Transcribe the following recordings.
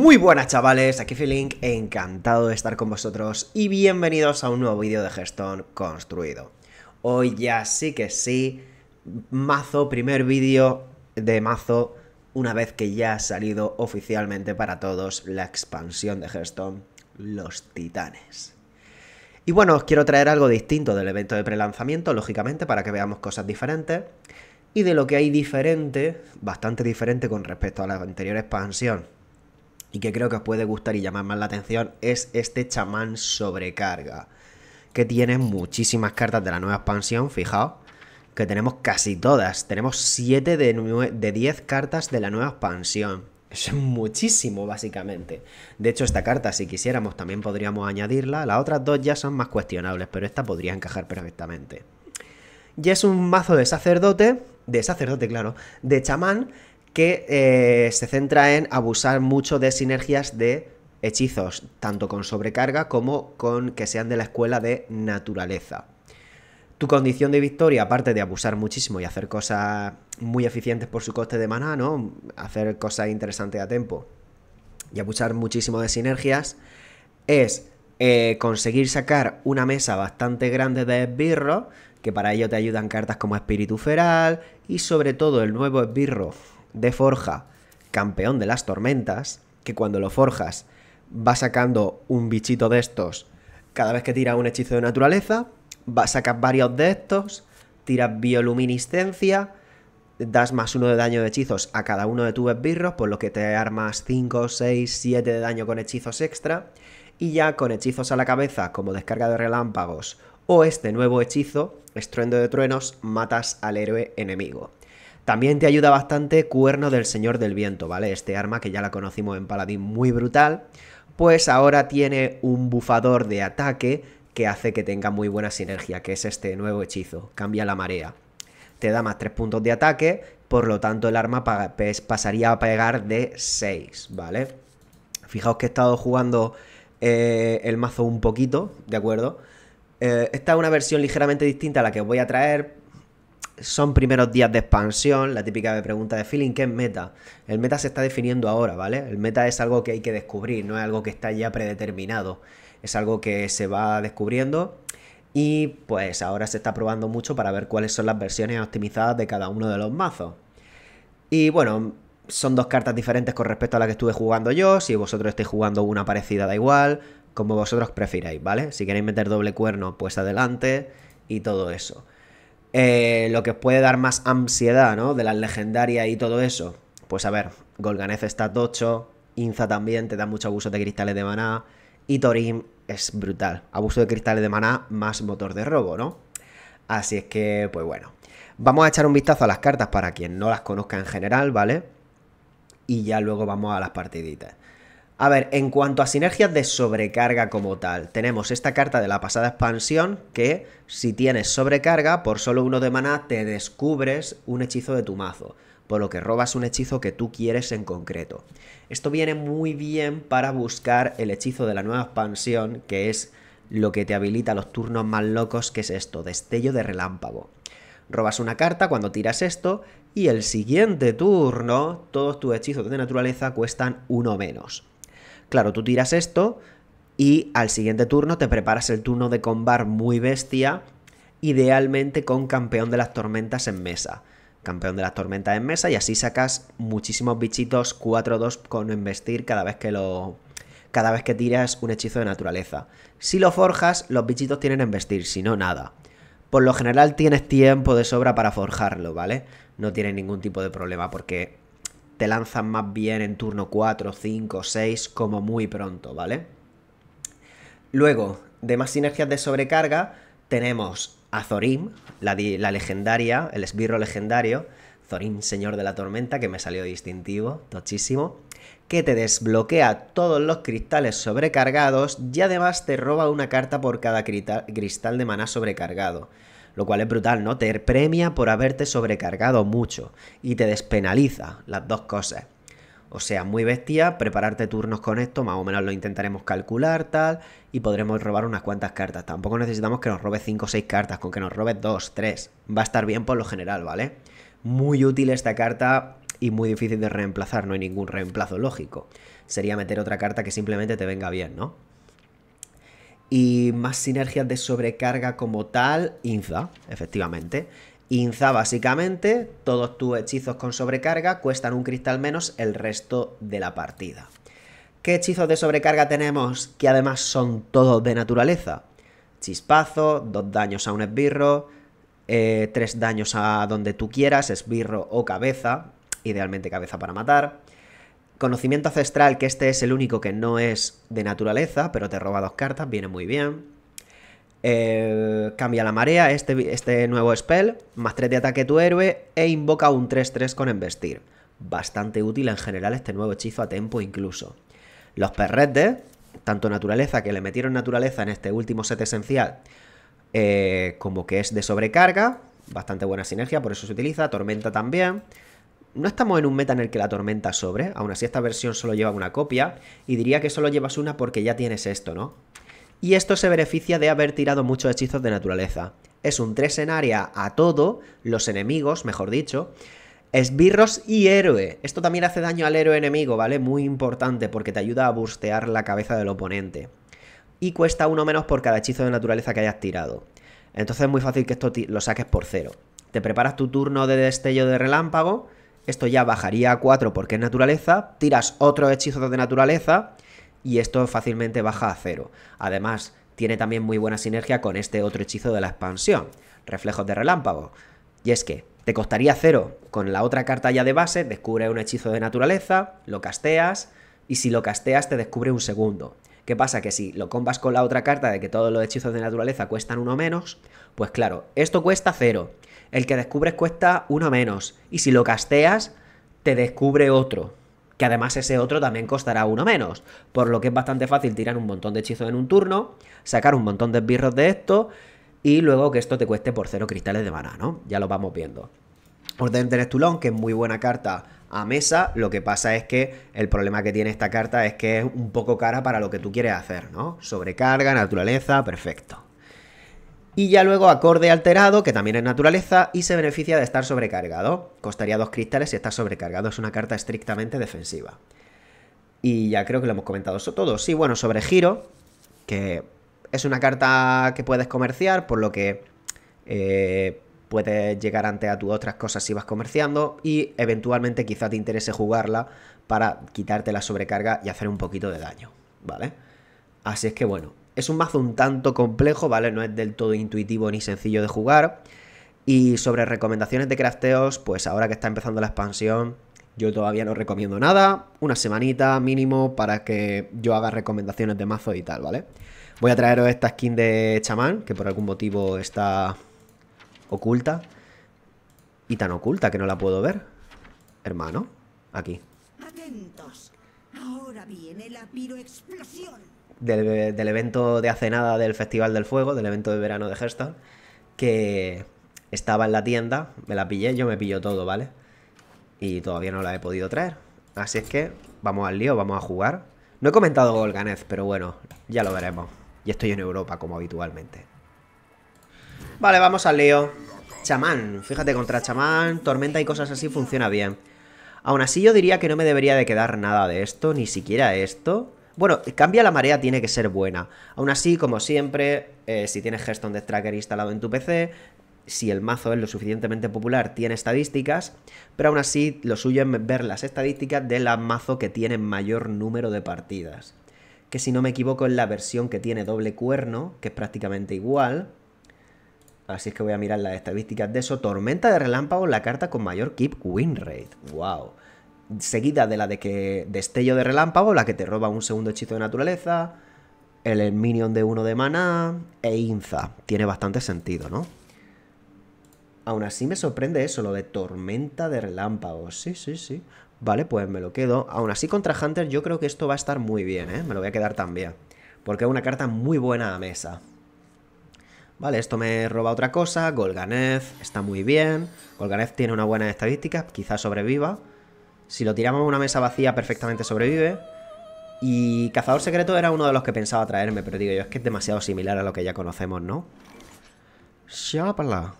Muy buenas chavales, aquí Feeling, encantado de estar con vosotros y bienvenidos a un nuevo vídeo de Gestón construido. Hoy ya sí que sí, mazo, primer vídeo de mazo, una vez que ya ha salido oficialmente para todos la expansión de Hearthstone, Los Titanes. Y bueno, os quiero traer algo distinto del evento de prelanzamiento, lógicamente, para que veamos cosas diferentes. Y de lo que hay diferente, bastante diferente con respecto a la anterior expansión y que creo que os puede gustar y llamar más la atención es este chamán sobrecarga, que tiene muchísimas cartas de la nueva expansión, fijaos, que tenemos casi todas, tenemos 7 de, de 10 cartas de la nueva expansión. Es muchísimo, básicamente. De hecho, esta carta, si quisiéramos, también podríamos añadirla. Las otras dos ya son más cuestionables, pero esta podría encajar perfectamente. Y es un mazo de sacerdote, de sacerdote, claro, de chamán, que eh, se centra en abusar mucho de sinergias de hechizos, tanto con sobrecarga como con que sean de la escuela de naturaleza. Tu condición de victoria, aparte de abusar muchísimo y hacer cosas muy eficientes por su coste de maná, ¿no? Hacer cosas interesantes a tiempo y abusar muchísimo de sinergias, es eh, conseguir sacar una mesa bastante grande de esbirro, que para ello te ayudan cartas como Espíritu Feral y sobre todo el nuevo esbirro de forja, campeón de las tormentas, que cuando lo forjas va sacando un bichito de estos cada vez que tira un hechizo de naturaleza, va, sacas varios de estos, tiras bioluminiscencia, das más uno de daño de hechizos a cada uno de tus esbirros, por lo que te armas 5, 6, 7 de daño con hechizos extra, y ya con hechizos a la cabeza, como descarga de relámpagos o este nuevo hechizo, estruendo de truenos, matas al héroe enemigo. También te ayuda bastante Cuerno del Señor del Viento, ¿vale? Este arma que ya la conocimos en Paladín muy brutal, pues ahora tiene un bufador de ataque que hace que tenga muy buena sinergia, que es este nuevo hechizo, cambia la marea. Te da más 3 puntos de ataque, por lo tanto el arma pasaría a pegar de 6, ¿vale? Fijaos que he estado jugando eh, el mazo un poquito, ¿de acuerdo? Eh, esta es una versión ligeramente distinta a la que os voy a traer, son primeros días de expansión, la típica pregunta de feeling, ¿qué es meta? El meta se está definiendo ahora, ¿vale? El meta es algo que hay que descubrir, no es algo que está ya predeterminado, es algo que se va descubriendo y pues ahora se está probando mucho para ver cuáles son las versiones optimizadas de cada uno de los mazos. Y bueno, son dos cartas diferentes con respecto a la que estuve jugando yo, si vosotros estáis jugando una parecida da igual, como vosotros prefiráis, ¿vale? Si queréis meter doble cuerno, pues adelante y todo eso. Eh, lo que puede dar más ansiedad, ¿no? De las legendarias y todo eso. Pues a ver, Golganez está tocho, Inza también te da mucho abuso de cristales de maná, y Torim es brutal. Abuso de cristales de maná más motor de robo, ¿no? Así es que, pues bueno. Vamos a echar un vistazo a las cartas para quien no las conozca en general, ¿vale? Y ya luego vamos a las partiditas. A ver, en cuanto a sinergias de sobrecarga como tal, tenemos esta carta de la pasada expansión que si tienes sobrecarga, por solo uno de maná te descubres un hechizo de tu mazo, por lo que robas un hechizo que tú quieres en concreto. Esto viene muy bien para buscar el hechizo de la nueva expansión, que es lo que te habilita los turnos más locos, que es esto, destello de relámpago. Robas una carta cuando tiras esto y el siguiente turno todos tus hechizos de naturaleza cuestan uno menos. Claro, tú tiras esto y al siguiente turno te preparas el turno de combar muy bestia, idealmente con campeón de las tormentas en mesa. Campeón de las tormentas en mesa y así sacas muchísimos bichitos 4-2 con embestir cada vez que lo cada vez que tiras un hechizo de naturaleza. Si lo forjas, los bichitos tienen embestir, si no nada. Por lo general tienes tiempo de sobra para forjarlo, ¿vale? No tiene ningún tipo de problema porque te lanzan más bien en turno 4, 5, 6, como muy pronto, ¿vale? Luego, de más sinergias de sobrecarga, tenemos a Thorim, la, legendaria, el esbirro legendario, Zorim, señor de la tormenta, que me salió distintivo, tochísimo, que te desbloquea todos los cristales sobrecargados y además te roba una carta por cada cristal de maná sobrecargado lo cual es brutal, ¿no? Te premia por haberte sobrecargado mucho y te despenaliza las dos cosas. O sea, muy bestia, prepararte turnos con esto, más o menos lo intentaremos calcular, tal, y podremos robar unas cuantas cartas. Tampoco necesitamos que nos robe 5 o 6 cartas, con que nos robe 2, 3. Va a estar bien por lo general, ¿vale? Muy útil esta carta y muy difícil de reemplazar, no hay ningún reemplazo lógico. Sería meter otra carta que simplemente te venga bien, ¿no? y más sinergias de sobrecarga como tal, Inza, efectivamente. Inza básicamente, todos tus hechizos con sobrecarga cuestan un cristal menos el resto de la partida. ¿Qué hechizos de sobrecarga tenemos que además son todos de naturaleza? Chispazo, dos daños a un esbirro, eh, tres daños a donde tú quieras, esbirro o cabeza, idealmente cabeza para matar. Conocimiento ancestral, que este es el único que no es de naturaleza, pero te roba dos cartas, viene muy bien. Eh, cambia la marea, este, este nuevo spell, más 3 de ataque tu héroe e invoca un 3-3 con embestir. Bastante útil en general este nuevo hechizo a tempo incluso. Los perretes, tanto naturaleza, que le metieron naturaleza en este último set esencial, eh, como que es de sobrecarga, bastante buena sinergia, por eso se utiliza, tormenta también no estamos en un meta en el que la tormenta sobre, aún así esta versión solo lleva una copia, y diría que solo llevas una porque ya tienes esto, ¿no? Y esto se beneficia de haber tirado muchos hechizos de naturaleza. Es un 3 en área a todo, los enemigos, mejor dicho, esbirros y héroe. Esto también hace daño al héroe enemigo, ¿vale? Muy importante porque te ayuda a bustear la cabeza del oponente. Y cuesta uno menos por cada hechizo de naturaleza que hayas tirado. Entonces es muy fácil que esto lo saques por cero. Te preparas tu turno de destello de relámpago esto ya bajaría a 4 porque es naturaleza, tiras otro hechizo de naturaleza y esto fácilmente baja a 0. Además, tiene también muy buena sinergia con este otro hechizo de la expansión, reflejos de relámpago. Y es que te costaría 0 con la otra carta ya de base, descubre un hechizo de naturaleza, lo casteas y si lo casteas te descubre un segundo. ¿Qué pasa? Que si lo combas con la otra carta de que todos los hechizos de naturaleza cuestan uno menos, pues claro, esto cuesta 0 el que descubres cuesta uno menos. Y si lo casteas, te descubre otro. Que además ese otro también costará uno menos. Por lo que es bastante fácil tirar un montón de hechizos en un turno, sacar un montón de esbirros de esto. Y luego que esto te cueste por cero cristales de maná, ¿no? Ya lo vamos viendo. Orden de Tulón, que es muy buena carta a mesa, lo que pasa es que el problema que tiene esta carta es que es un poco cara para lo que tú quieres hacer, ¿no? Sobrecarga, naturaleza, perfecto y ya luego acorde alterado, que también es naturaleza, y se beneficia de estar sobrecargado. Costaría dos cristales si está sobrecargado, es una carta estrictamente defensiva. Y ya creo que lo hemos comentado eso todo. Sí, bueno, sobre giro, que es una carta que puedes comerciar, por lo que eh, puedes llegar ante a tu otras cosas si vas comerciando, y eventualmente quizá te interese jugarla para quitarte la sobrecarga y hacer un poquito de daño, ¿vale? Así es que bueno, es un mazo un tanto complejo, ¿vale? No es del todo intuitivo ni sencillo de jugar. Y sobre recomendaciones de crafteos, pues ahora que está empezando la expansión, yo todavía no recomiendo nada. Una semanita mínimo para que yo haga recomendaciones de mazo y tal, ¿vale? Voy a traeros esta skin de chamán, que por algún motivo está oculta. Y tan oculta que no la puedo ver. Hermano, aquí. Atentos. Ahora viene la piroexplosión del, evento de hace nada del Festival del Fuego, del evento de verano de Hearthstone, que estaba en la tienda, me la pillé, yo me pillo todo, ¿vale? Y todavía no la he podido traer. Así es que vamos al lío, vamos a jugar. No he comentado Golganez, pero bueno, ya lo veremos. Y estoy en Europa, como habitualmente. Vale, vamos al lío. Chamán, fíjate, contra chamán, tormenta y cosas así funciona bien. Aún así yo diría que no me debería de quedar nada de esto, ni siquiera esto. Bueno, cambia la marea tiene que ser buena. Aún así, como siempre, eh, si tienes Hearthstone de Tracker instalado en tu PC, si el mazo es lo suficientemente popular, tiene estadísticas, pero aún así lo suyo es ver las estadísticas del mazo que tiene mayor número de partidas. Que si no me equivoco es la versión que tiene doble cuerno, que es prácticamente igual. Así es que voy a mirar las estadísticas de eso. Tormenta de relámpago, la carta con mayor keep win rate. ¡Wow! seguida de la de que destello de relámpago, la que te roba un segundo hechizo de naturaleza, el minion de uno de maná e Inza. Tiene bastante sentido, ¿no? Aún así me sorprende eso, lo de tormenta de relámpagos. Sí, sí, sí. Vale, pues me lo quedo. Aún así contra Hunter yo creo que esto va a estar muy bien, ¿eh? Me lo voy a quedar también. Porque es una carta muy buena a mesa. Vale, esto me roba otra cosa. Golganeth está muy bien. Golganeth tiene una buena estadística, quizás sobreviva. Si lo tiramos a una mesa vacía, perfectamente sobrevive. Y Cazador Secreto era uno de los que pensaba traerme, pero digo yo, es que es demasiado similar a lo que ya conocemos, ¿no? Shapala.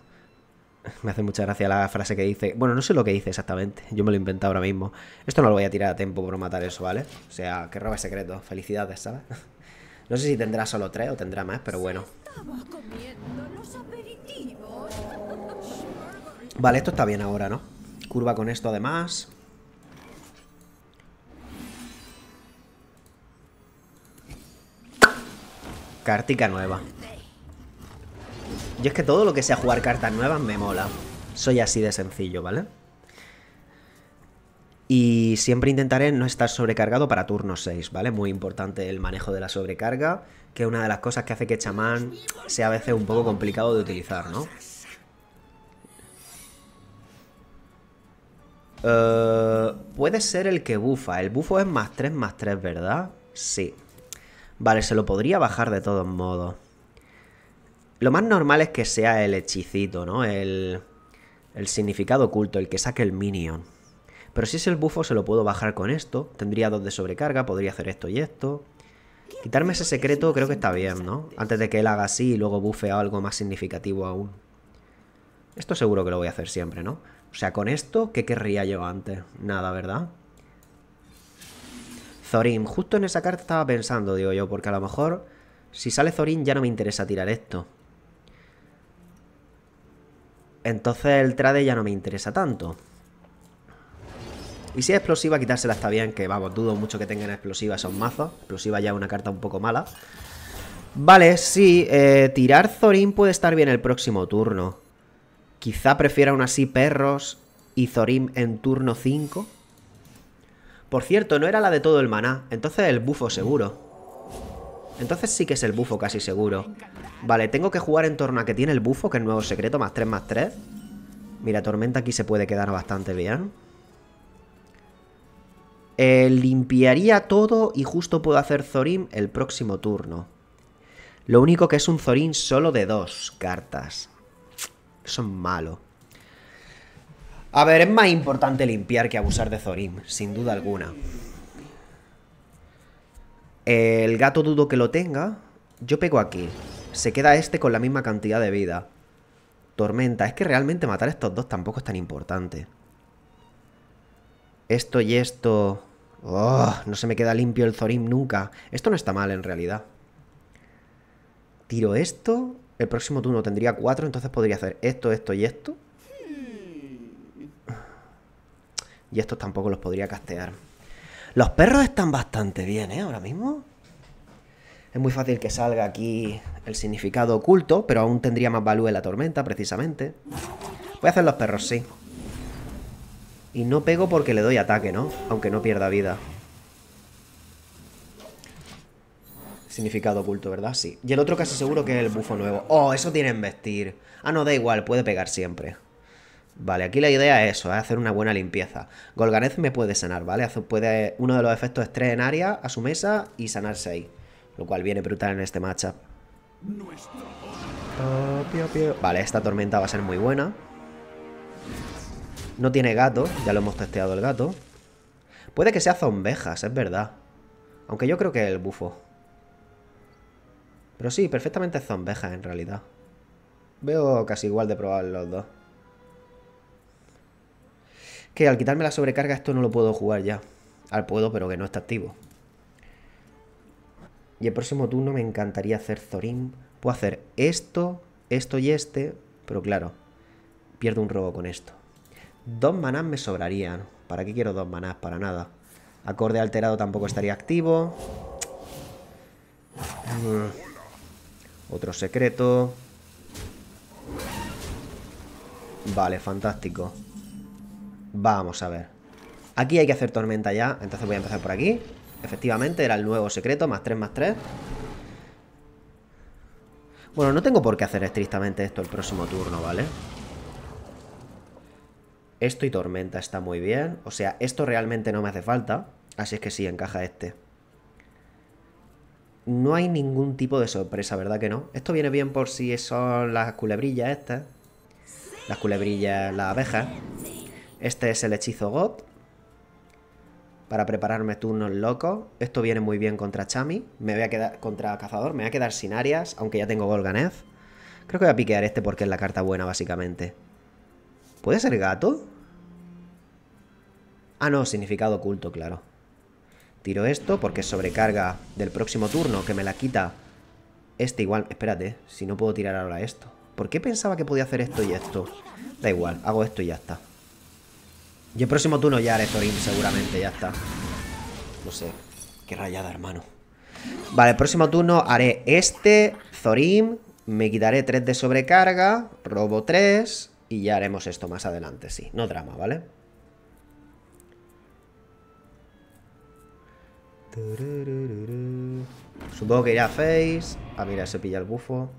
Me hace mucha gracia la frase que dice. Bueno, no sé lo que dice exactamente. Yo me lo he inventado ahora mismo. Esto no lo voy a tirar a tiempo por matar eso, ¿vale? O sea, que roba secreto. Felicidades, ¿sabes? No sé si tendrá solo tres o tendrá más, pero bueno. Vale, esto está bien ahora, ¿no? Curva con esto además. Cártica nueva. Y es que todo lo que sea jugar cartas nuevas me mola. Soy así de sencillo, ¿vale? Y siempre intentaré no estar sobrecargado para turno 6, ¿vale? Muy importante el manejo de la sobrecarga, que es una de las cosas que hace que chamán sea a veces un poco complicado de utilizar, ¿no? Eh, puede ser el que bufa. El bufo es más 3 más 3, ¿verdad? Sí. Vale, se lo podría bajar de todos modos. Lo más normal es que sea el hechicito, ¿no? El, el significado oculto, el que saque el minion. Pero si es el bufo se lo puedo bajar con esto. Tendría dos de sobrecarga, podría hacer esto y esto. Quitarme ese secreto creo que está bien, ¿no? Antes de que él haga así y luego bufe algo más significativo aún. Esto seguro que lo voy a hacer siempre, ¿no? O sea, con esto, ¿qué querría yo antes? Nada, ¿verdad? Zorin, justo en esa carta estaba pensando, digo yo, porque a lo mejor si sale Zorin ya no me interesa tirar esto. Entonces el trade ya no me interesa tanto. Y si es explosiva, quitársela está bien, que vamos, dudo mucho que tengan explosiva esos mazos. Explosiva ya es una carta un poco mala. Vale, sí, eh, tirar Zorin puede estar bien el próximo turno. Quizá prefiera aún así perros y Zorin en turno 5. Por cierto, no era la de todo el maná. Entonces el bufo seguro. Entonces sí que es el bufo casi seguro. Vale, tengo que jugar en torno a que tiene el bufo, que es nuevo secreto, más 3, más 3. Mira, tormenta aquí se puede quedar bastante bien. Eh, limpiaría todo y justo puedo hacer Zorim el próximo turno. Lo único que es un Zorin solo de dos cartas. Son es malo. A ver, es más importante limpiar que abusar de Zorim, sin duda alguna. El gato dudo que lo tenga. Yo pego aquí. Se queda este con la misma cantidad de vida. Tormenta. Es que realmente matar a estos dos tampoco es tan importante. Esto y esto... Oh, no se me queda limpio el Zorim nunca. Esto no está mal en realidad. Tiro esto. El próximo turno tendría cuatro, entonces podría hacer esto, esto y esto. Y estos tampoco los podría castear. Los perros están bastante bien, ¿eh? Ahora mismo. Es muy fácil que salga aquí el significado oculto, pero aún tendría más valor en la tormenta, precisamente. Voy a hacer los perros, sí. Y no pego porque le doy ataque, ¿no? Aunque no pierda vida. Significado oculto, ¿verdad? Sí. Y el otro casi seguro que es el bufo nuevo. ¡Oh, eso tiene en vestir! Ah, no, da igual, puede pegar siempre. Vale, aquí la idea es eso, es hacer una buena limpieza. Golganez me puede sanar, ¿vale? Puede, uno de los efectos es 3 en área a su mesa y sanarse ahí Lo cual viene brutal en este matchup. Vale, esta tormenta va a ser muy buena. No tiene gato, ya lo hemos testeado el gato. Puede que sea zombejas, es verdad. Aunque yo creo que el bufo. Pero sí, perfectamente zombejas en realidad. Veo casi igual de probar los dos que al quitarme la sobrecarga esto no lo puedo jugar ya. Al puedo, pero que no está activo. Y el próximo turno me encantaría hacer Zorim. Puedo hacer esto, esto y este, pero claro, pierdo un robo con esto. Dos manás me sobrarían. ¿Para qué quiero dos manás? Para nada. Acorde alterado tampoco estaría activo. Otro secreto. Vale, fantástico. Vamos a ver. Aquí hay que hacer tormenta ya, entonces voy a empezar por aquí. Efectivamente, era el nuevo secreto, más 3, más 3. Bueno, no tengo por qué hacer estrictamente esto el próximo turno, ¿vale? Esto y tormenta está muy bien. O sea, esto realmente no me hace falta. Así es que sí, encaja este. No hay ningún tipo de sorpresa, ¿verdad que no? Esto viene bien por si son las culebrillas estas. Las culebrillas, las abejas. Este es el hechizo God. Para prepararme turnos locos. Esto viene muy bien contra Chami. Me voy a quedar contra Cazador. Me voy a quedar sin Arias, aunque ya tengo Golganeth. Creo que voy a piquear este porque es la carta buena, básicamente. ¿Puede ser gato? Ah, no, significado oculto, claro. Tiro esto porque es sobrecarga del próximo turno que me la quita. Este igual... Espérate, si no puedo tirar ahora esto. ¿Por qué pensaba que podía hacer esto y esto? Da igual, hago esto y ya está. Y el próximo turno ya haré Zorim, seguramente, ya está. No sé. Qué rayada, hermano. Vale, el próximo turno haré este, Zorim, me quitaré 3 de sobrecarga, robo 3 y ya haremos esto más adelante, sí. No drama, ¿vale? Supongo que ya a Face. Ah, mira, se pilla el bufo.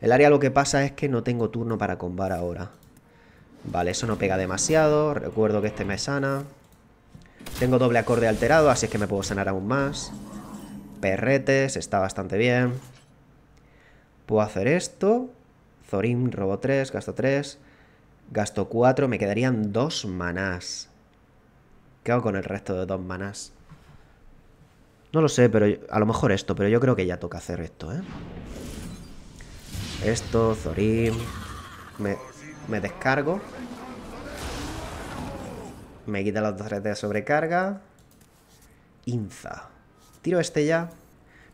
El área lo que pasa es que no tengo turno para combar ahora. Vale, eso no pega demasiado. Recuerdo que este me sana. Tengo doble acorde alterado, así es que me puedo sanar aún más. Perretes, está bastante bien. Puedo hacer esto. Zorim, robo 3, gasto 3. Gasto 4, me quedarían 2 manás. ¿Qué hago con el resto de 2 manás? No lo sé, pero a lo mejor esto, pero yo creo que ya toca hacer esto, ¿eh? Esto, Zorim... Me, me descargo. Me quita las 3 de sobrecarga. Inza. Tiro este ya.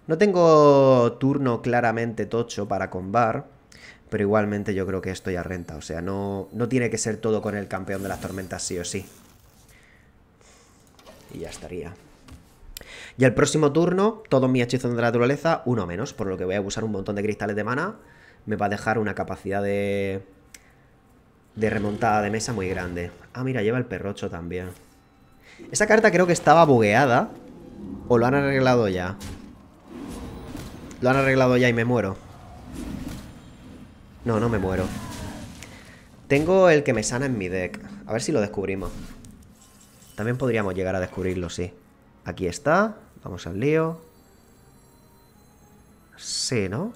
No tengo turno claramente tocho para combar. Pero igualmente yo creo que esto ya renta. O sea, no, no tiene que ser todo con el campeón de las tormentas sí o sí. Y ya estaría. Y el próximo turno, todos mis hechizos de naturaleza, uno menos. Por lo que voy a usar un montón de cristales de mana. Me va a dejar una capacidad de de remontada de mesa muy grande. Ah, mira, lleva el perrocho también. Esa carta creo que estaba bugueada. ¿O lo han arreglado ya? Lo han arreglado ya y me muero. No, no me muero. Tengo el que me sana en mi deck. A ver si lo descubrimos. También podríamos llegar a descubrirlo, sí. Aquí está. Vamos al lío. Sí, ¿no?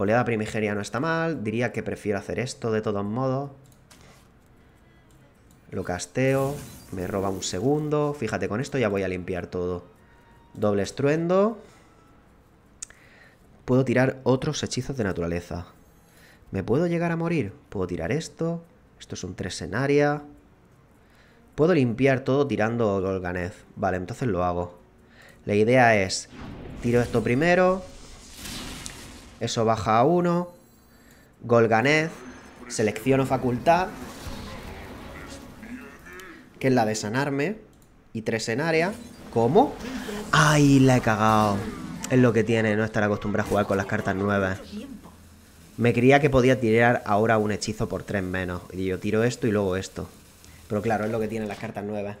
Oleada primigeria no está mal. Diría que prefiero hacer esto de todos modos. Lo casteo. Me roba un segundo. Fíjate, con esto ya voy a limpiar todo. Doble estruendo. Puedo tirar otros hechizos de naturaleza. ¿Me puedo llegar a morir? Puedo tirar esto. Esto es un tres en área. Puedo limpiar todo tirando Golganez. Vale, entonces lo hago. La idea es, tiro esto primero, eso baja a uno, Golganez. Selecciono facultad. Que es la de sanarme. Y tres en área. ¿Cómo? ¡Ay, la he cagado! Es lo que tiene no estar acostumbrado a jugar con las cartas nuevas. Me creía que podía tirar ahora un hechizo por tres menos. Y yo tiro esto y luego esto. Pero claro, es lo que tienen las cartas nuevas.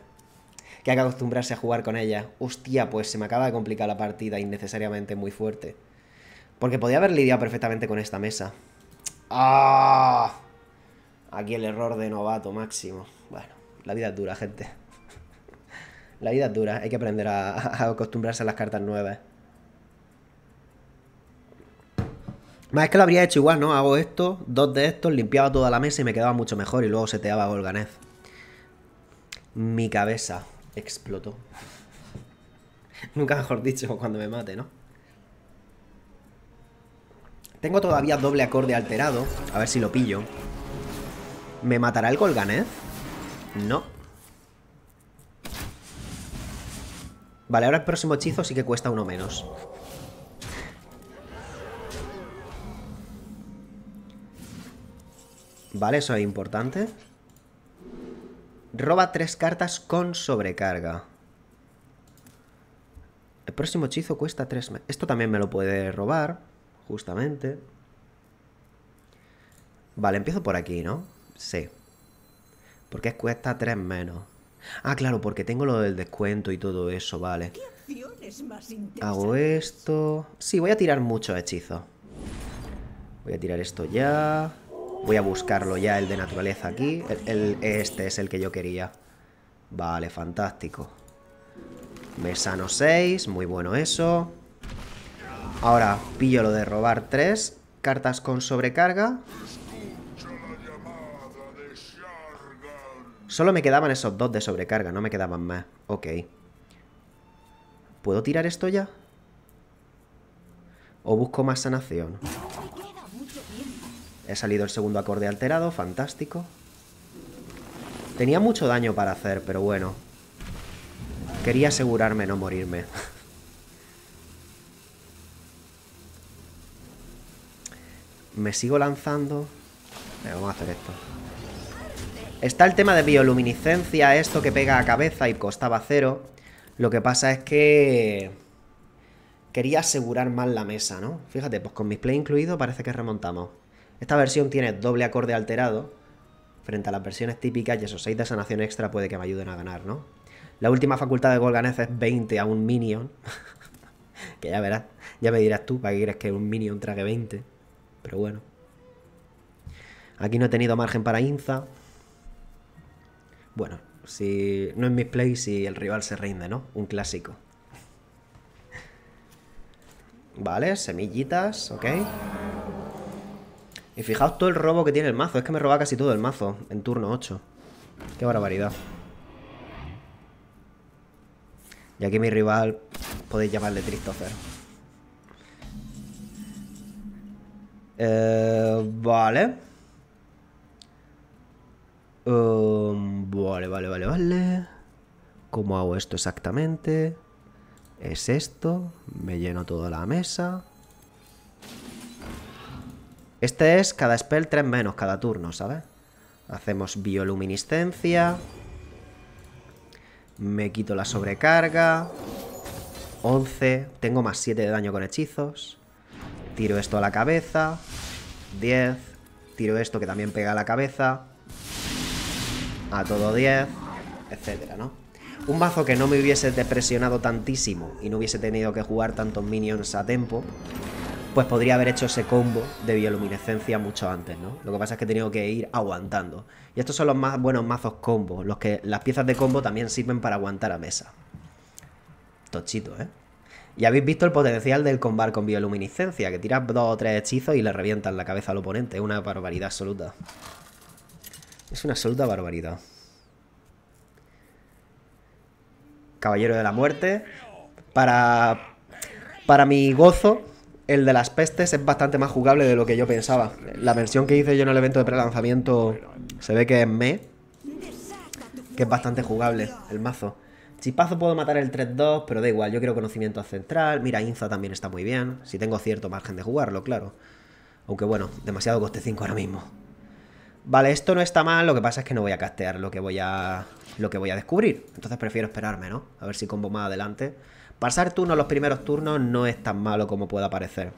Que hay que acostumbrarse a jugar con ellas. Hostia, pues se me acaba de complicar la partida innecesariamente muy fuerte. Porque podía haber lidiado perfectamente con esta mesa. ¡Ah! Aquí el error de novato máximo. Bueno, la vida es dura, gente. la vida es dura. Hay que aprender a, acostumbrarse a las cartas nuevas. Más es que lo habría hecho igual, ¿no? Hago esto, dos de estos, limpiaba toda la mesa y me quedaba mucho mejor. Y luego seteaba Golganez. Mi cabeza explotó. Nunca mejor dicho, cuando me mate, ¿no? Tengo todavía doble acorde alterado. A ver si lo pillo. ¿Me matará el Golganet? No. Vale, ahora el próximo hechizo sí que cuesta uno menos. Vale, eso es importante. Roba tres cartas con sobrecarga. El próximo hechizo cuesta tres... Esto también me lo puede robar justamente. Vale, empiezo por aquí, ¿no? Sí. Porque cuesta 3 menos. Ah, claro, porque tengo lo del descuento y todo eso, vale. Hago esto... Sí, voy a tirar mucho hechizo Voy a tirar esto ya. Voy a buscarlo ya, el de naturaleza aquí. este es el que yo quería. Vale, fantástico. Me sano 6, muy bueno eso. Ahora pillo lo de robar tres Cartas con sobrecarga. Solo me quedaban esos dos de sobrecarga, no me quedaban más. Ok. ¿Puedo tirar esto ya? ¿O busco más sanación? He salido el segundo acorde alterado, fantástico. Tenía mucho daño para hacer, pero bueno. Quería asegurarme no morirme. Me sigo lanzando. vamos a hacer esto. Está el tema de bioluminiscencia, esto que pega a cabeza y costaba cero. Lo que pasa es que... Quería asegurar más la mesa, ¿no? Fíjate, pues con mis play incluido parece que remontamos. Esta versión tiene doble acorde alterado. Frente a las versiones típicas y esos 6 de sanación extra puede que me ayuden a ganar, ¿no? La última facultad de Golganez es 20 a un minion. que ya verás, ya me dirás tú, ¿para qué quieres que un minion trague 20? Pero bueno. Aquí no he tenido margen para Inza. Bueno, si no es mis play si el rival se rinde, ¿no? Un clásico. Vale, semillitas, ok. Y fijaos todo el robo que tiene el mazo. Es que me roba casi todo el mazo en turno 8. Qué barbaridad. Y aquí mi rival podéis llamarle Tristocero Eh, vale. Um, vale, vale, vale, vale. ¿Cómo hago esto exactamente? Es esto. Me lleno toda la mesa. Este es cada spell 3 menos cada turno, ¿sabes? Hacemos bioluminiscencia. Me quito la sobrecarga. 11. Tengo más 7 de daño con hechizos. Tiro esto a la cabeza. 10. Tiro esto que también pega a la cabeza. A todo 10. Etcétera, ¿no? Un mazo que no me hubiese depresionado tantísimo y no hubiese tenido que jugar tantos minions a tempo, pues podría haber hecho ese combo de bioluminescencia mucho antes, ¿no? Lo que pasa es que he tenido que ir aguantando. Y estos son los más buenos mazos combo, los que las piezas de combo también sirven para aguantar a mesa. Tochito, ¿eh? Y habéis visto el potencial del combar con bioluminiscencia, que tiras dos o tres hechizos y le revientas la cabeza al oponente. Es una barbaridad absoluta. Es una absoluta barbaridad. Caballero de la Muerte. Para, para mi gozo, el de las pestes es bastante más jugable de lo que yo pensaba. La versión que hice yo en el evento de prelanzamiento se ve que es me, que es bastante jugable el mazo paso puedo matar el 3-2, pero da igual, yo quiero conocimiento central. Mira, Inza también está muy bien. Si tengo cierto margen de jugarlo, claro. Aunque bueno, demasiado coste 5 ahora mismo. Vale, esto no está mal, lo que pasa es que no voy a castear lo que voy a, lo que voy a descubrir. Entonces prefiero esperarme, ¿no? A ver si combo más adelante. Pasar turnos los primeros turnos no es tan malo como pueda parecer.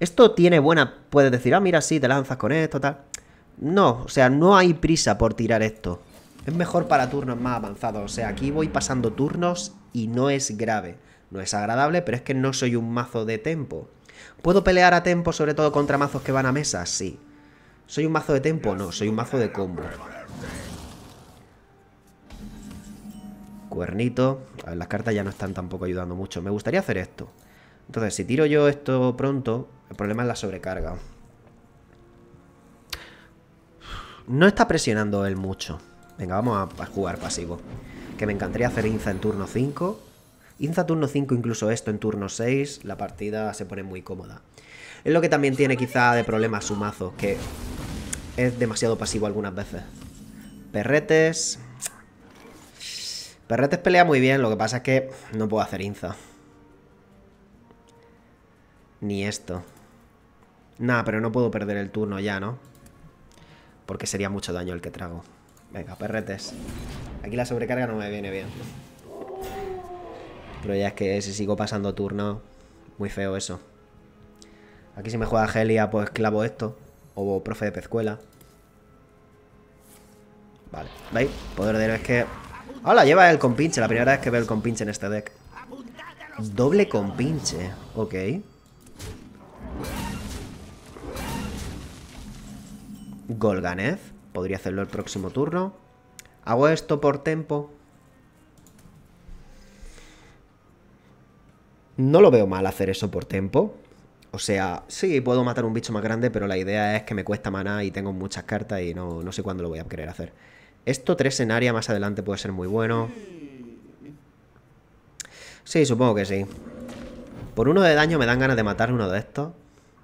Esto tiene buena... Puedes decir, ah, mira, sí, te lanzas con esto, tal. No, o sea, no hay prisa por tirar esto. Es mejor para turnos más avanzados. O sea, aquí voy pasando turnos y no es grave. No es agradable, pero es que no soy un mazo de tempo. ¿Puedo pelear a tempo sobre todo contra mazos que van a mesa? Sí. ¿Soy un mazo de tempo? No, soy un mazo de combo. Cuernito. A ver, las cartas ya no están tampoco ayudando mucho. Me gustaría hacer esto. Entonces, si tiro yo esto pronto, el problema es la sobrecarga. No está presionando él mucho. Venga, vamos a, jugar pasivo. Que me encantaría hacer Inza en turno 5. Inza turno 5, incluso esto en turno 6, la partida se pone muy cómoda. Es lo que también tiene quizá de problema su mazo, que es demasiado pasivo algunas veces. Perretes... Perretes pelea muy bien, lo que pasa es que no puedo hacer Inza. Ni esto. Nada, pero no puedo perder el turno ya, ¿no? Porque sería mucho daño el que trago. Venga, perretes. Aquí la sobrecarga no me viene bien. Pero ya es que si sigo pasando turno, muy feo eso. Aquí si me juega Helia, pues clavo esto. O profe de pezcuela. Vale, ¿veis? Poder de es que... ¡Hola! Lleva el compinche, la primera vez que veo el compinche en este deck. Doble compinche, ok. Golganeth. Podría hacerlo el próximo turno. Hago esto por tempo. No lo veo mal hacer eso por tempo. O sea, sí, puedo matar un bicho más grande, pero la idea es que me cuesta maná y tengo muchas cartas y no, no sé cuándo lo voy a querer hacer. Esto tres en área más adelante puede ser muy bueno. Sí, supongo que sí. Por uno de daño me dan ganas de matar uno de estos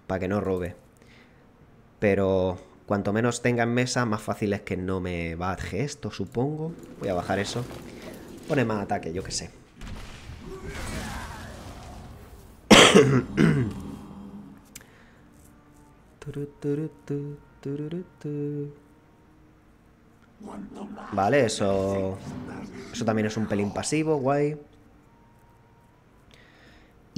para que no robe. Pero Cuanto menos tenga en mesa, más fácil es que no me baje esto, supongo. Voy a bajar eso. Pone más ataque, yo qué sé. Vale, eso... Eso también es un pelín pasivo, guay.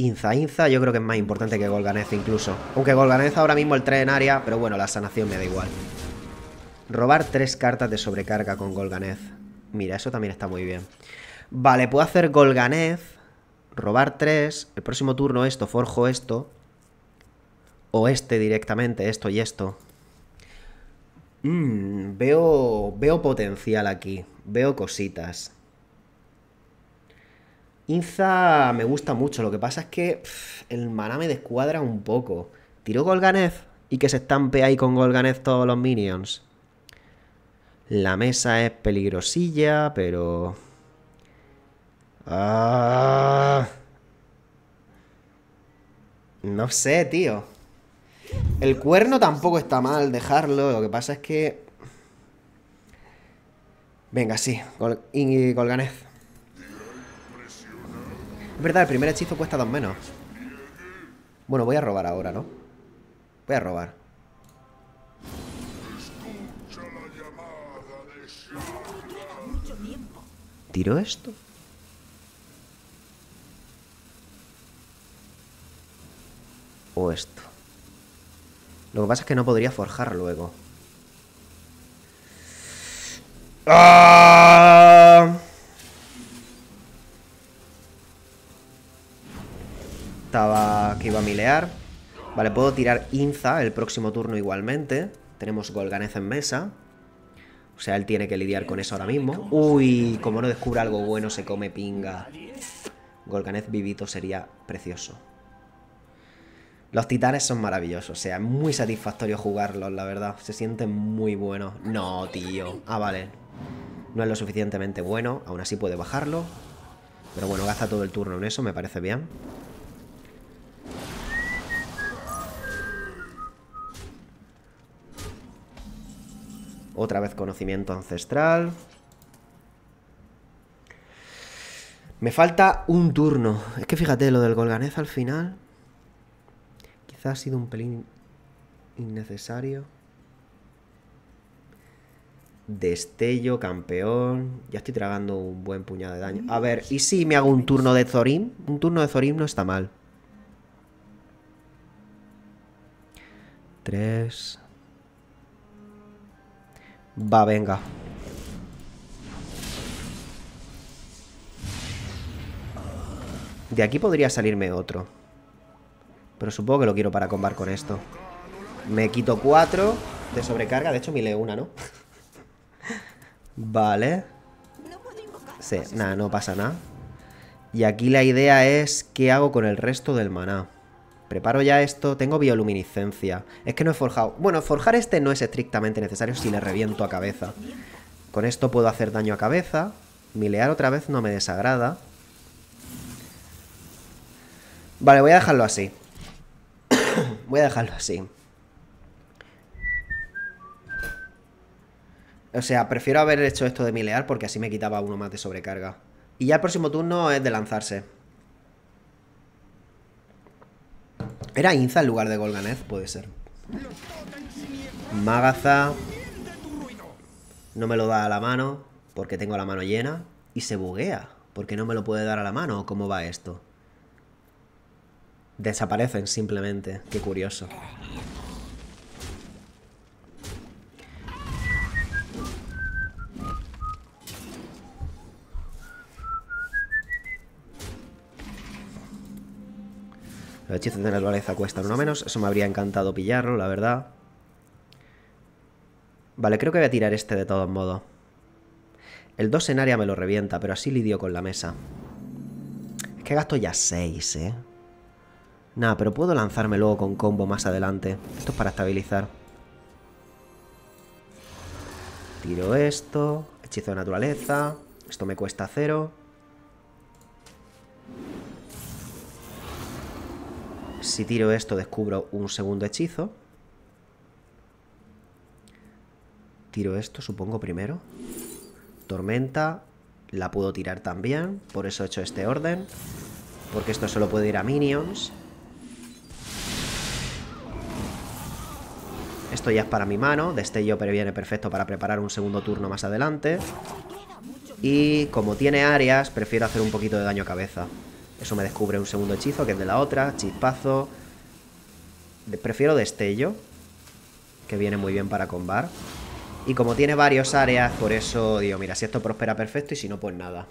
Inza Inza yo creo que es más importante que Golganez incluso. Aunque Golganez ahora mismo el 3 en área, pero bueno, la sanación me da igual. Robar tres cartas de sobrecarga con Golganez. Mira, eso también está muy bien. Vale, puedo hacer Golganez. Robar 3, El próximo turno esto, forjo esto. O este directamente, esto y esto. Mm, veo, veo potencial aquí. Veo cositas. Inza me gusta mucho, lo que pasa es que el maná me descuadra un poco. Tiro Golganez y que se estampe ahí con Golganez todos los minions. La mesa es peligrosilla, pero... Ah. No sé, tío. El cuerno tampoco está mal dejarlo, lo que pasa es que... Venga, sí, Golganeth es verdad, el primer hechizo cuesta dos menos. Bueno, voy a robar ahora, ¿no? Voy a robar. ¿Tiro esto? O esto. Lo que pasa es que no podría forjar luego. ¡Ah! estaba que iba a milear. Vale, puedo tirar Inza el próximo turno igualmente. Tenemos Golganez en mesa. O sea, él tiene que lidiar con eso ahora mismo. Uy, como no descubre algo bueno, se come pinga. Golganez vivito sería precioso. Los titanes son maravillosos, o sea, es muy satisfactorio jugarlos, la verdad. Se sienten muy buenos. No, tío. Ah, vale. No es lo suficientemente bueno, aún así puede bajarlo. Pero bueno, gasta todo el turno en eso, me parece bien. Otra vez conocimiento ancestral. Me falta un turno. Es que fíjate, lo del Golganez al final. Quizás ha sido un pelín innecesario. Destello, campeón. Ya estoy tragando un buen puñado de daño. A ver, ¿y si me hago un turno de Zorim? Un turno de Zorim no está mal. Tres. Va, venga. De aquí podría salirme otro. Pero supongo que lo quiero para combar con esto. Me quito cuatro de sobrecarga. De hecho, me leo una, ¿no? vale. Sí, nada, no pasa nada. Y aquí la idea es qué hago con el resto del maná preparo ya esto, tengo bioluminiscencia. Es que no he forjado. Bueno, forjar este no es estrictamente necesario si le reviento a cabeza. Con esto puedo hacer daño a cabeza. Milear otra vez no me desagrada. Vale, voy a dejarlo así. voy a dejarlo así. O sea, prefiero haber hecho esto de milear porque así me quitaba uno más de sobrecarga. Y ya el próximo turno es de lanzarse. ¿Era Inza en lugar de Golganeth? Puede ser. Magaza. No me lo da a la mano porque tengo la mano llena. Y se buguea porque no me lo puede dar a la mano. ¿Cómo va esto? Desaparecen simplemente. Qué curioso. Los hechizos de naturaleza cuestan uno menos. Eso me habría encantado pillarlo, la verdad. Vale, creo que voy a tirar este de todos modos. El 2 en área me lo revienta, pero así lidio con la mesa. Es que gasto ya 6, ¿eh? Nada, pero puedo lanzarme luego con combo más adelante. Esto es para estabilizar. Tiro esto. Hechizo de naturaleza. Esto me cuesta 0. Si tiro esto descubro un segundo hechizo. Tiro esto, supongo, primero. Tormenta. La puedo tirar también. Por eso he hecho este orden. Porque esto solo puede ir a minions. Esto ya es para mi mano. Destello previene perfecto para preparar un segundo turno más adelante. Y como tiene áreas, prefiero hacer un poquito de daño a cabeza. Eso me descubre un segundo hechizo que es de la otra, chispazo. Prefiero destello, que viene muy bien para combar. Y como tiene varias áreas, por eso digo, mira, si esto prospera perfecto y si no, pues nada.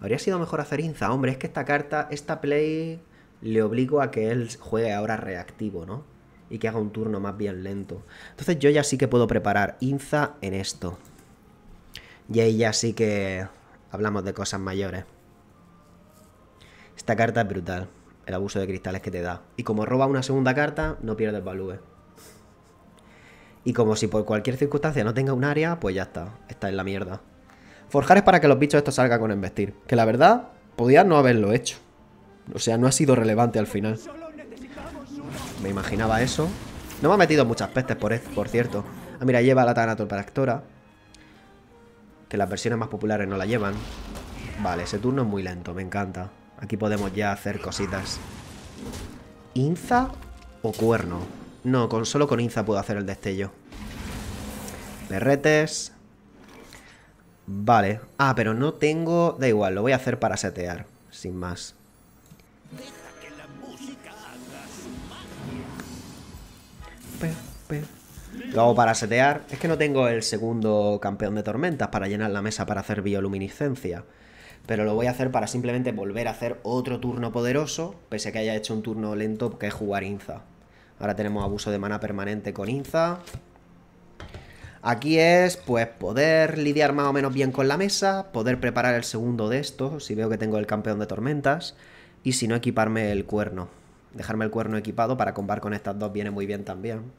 Habría sido mejor hacer Inza, hombre, es que esta carta, esta play le obligo a que él juegue ahora reactivo, ¿no? Y que haga un turno más bien lento. Entonces yo ya sí que puedo preparar Inza en esto. Y ahí ya sí que hablamos de cosas mayores. Esta carta es brutal. El abuso de cristales que te da. Y como roba una segunda carta, no pierdes balúe. Y como si por cualquier circunstancia no tenga un área, pues ya está. Está en la mierda. Forjar es para que los bichos estos salgan con embestir Que la verdad, podía no haberlo hecho. O sea, no ha sido relevante al final. Me imaginaba eso. No me ha metido muchas pestes por, por cierto. Ah, mira, lleva la Tanator para Actora que las versiones más populares no la llevan. Vale, ese turno es muy lento, me encanta. Aquí podemos ya hacer cositas. ¿Inza o cuerno? No, con, solo con Inza puedo hacer el destello. Berretes. Vale. Ah, pero no tengo... Da igual, lo voy a hacer para setear, sin más. que la música lo hago para setear. Es que no tengo el segundo campeón de tormentas para llenar la mesa para hacer bioluminiscencia. Pero lo voy a hacer para simplemente volver a hacer otro turno poderoso, pese a que haya hecho un turno lento, que es jugar Inza. Ahora tenemos abuso de mana permanente con Inza. Aquí es, pues, poder lidiar más o menos bien con la mesa, poder preparar el segundo de estos, si veo que tengo el campeón de tormentas, y si no, equiparme el cuerno. Dejarme el cuerno equipado para combar con estas dos viene muy bien también.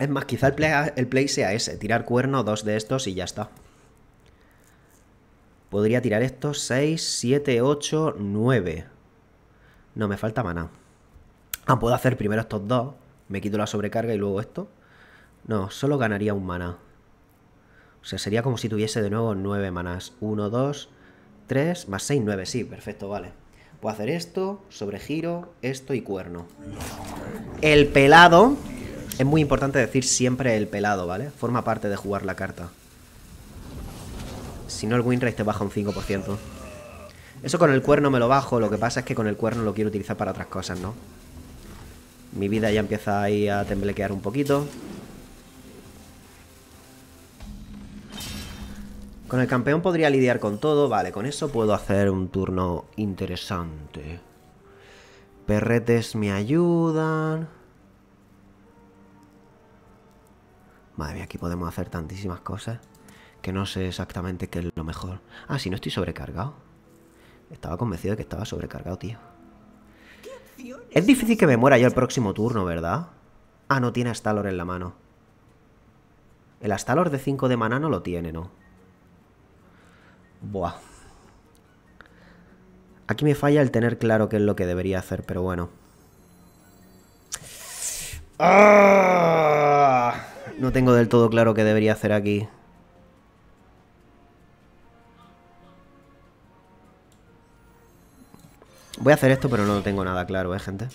Es más, quizá el play, sea ese, tirar cuerno, dos de estos y ya está. Podría tirar estos 6, 7, 8, 9. No, me falta maná. Ah, puedo hacer primero estos dos. Me quito la sobrecarga y luego esto. No, solo ganaría un maná. O sea, sería como si tuviese de nuevo nueve manas 1, 2, 3, más seis, nueve. Sí, perfecto, vale. Puedo hacer esto, sobregiro, esto y cuerno. El pelado es muy importante decir siempre el pelado, ¿vale? Forma parte de jugar la carta. Si no, el winrate te baja un 5%. Eso con el cuerno me lo bajo, lo que pasa es que con el cuerno lo quiero utilizar para otras cosas, ¿no? Mi vida ya empieza ahí a temblequear un poquito. Con el campeón podría lidiar con todo, vale, con eso puedo hacer un turno interesante. Perretes me ayudan... Madre mía, aquí podemos hacer tantísimas cosas que no sé exactamente qué es lo mejor. Ah, si no estoy sobrecargado. Estaba convencido de que estaba sobrecargado, tío. Es difícil que me muera yo el próximo turno, ¿verdad? Ah, no tiene Astalor en la mano. El Astalor de 5 de mana no lo tiene, ¿no? Buah. Aquí me falla el tener claro qué es lo que debería hacer, pero bueno. ¡Ah! No tengo del todo claro qué debería hacer aquí. Voy a hacer esto, pero no tengo nada claro, ¿eh, gente?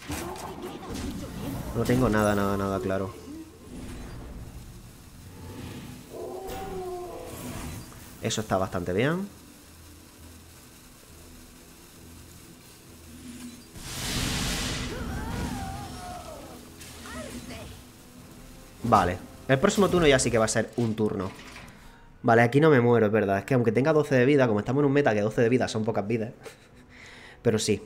No tengo nada, nada, nada claro. Eso está bastante bien. Vale. El próximo turno ya sí que va a ser un turno. Vale, aquí no me muero, es verdad. Es que aunque tenga 12 de vida, como estamos en un meta que 12 de vida son pocas vidas. Pero sí,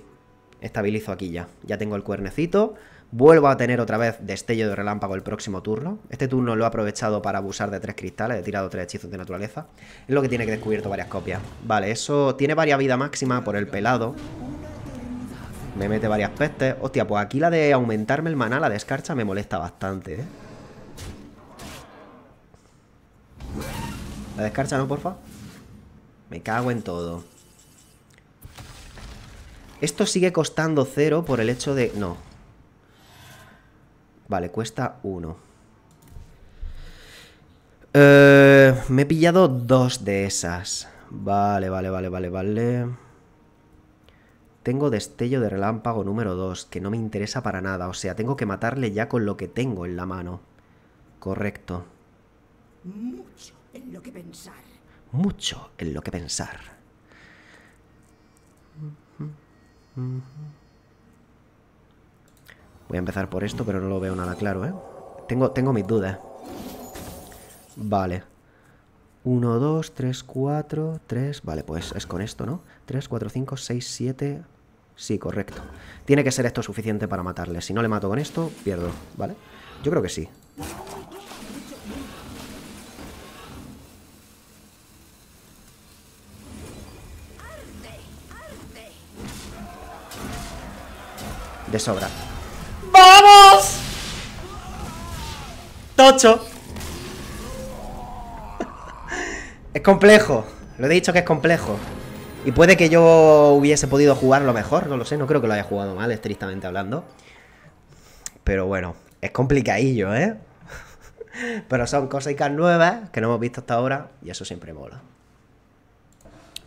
estabilizo aquí ya. Ya tengo el cuernecito. Vuelvo a tener otra vez destello de relámpago el próximo turno. Este turno lo he aprovechado para abusar de tres cristales. He tirado tres hechizos de naturaleza. Es lo que tiene que descubierto varias copias. Vale, eso tiene varias vida máxima por el pelado. Me mete varias pestes. Hostia, pues aquí la de aumentarme el maná, la de escarcha, me molesta bastante, ¿eh? La descarcha no, porfa. Me cago en todo. Esto sigue costando cero por el hecho de... No. Vale, cuesta uno. Eh, me he pillado dos de esas. Vale, vale, vale, vale, vale. Tengo destello de relámpago número 2, que no me interesa para nada. O sea, tengo que matarle ya con lo que tengo en la mano. Correcto. Mucho en lo que pensar. Mucho en lo que pensar. Voy a empezar por esto, pero no lo veo nada claro, ¿eh? Tengo, tengo mis dudas. Vale. 1, 2, 3, 4, 3... Vale, pues es con esto, ¿no? 3, 4, 5, 6, 7... Sí, correcto. Tiene que ser esto suficiente para matarle. Si no le mato con esto, pierdo, ¿vale? Yo creo que sí. de sobra ¡Vamos! Tocho Es complejo Lo he dicho que es complejo Y puede que yo hubiese podido jugarlo mejor No lo sé, no creo que lo haya jugado mal, estrictamente hablando Pero bueno Es complicadillo, ¿eh? Pero son cositas nuevas que no hemos visto hasta ahora y eso siempre mola.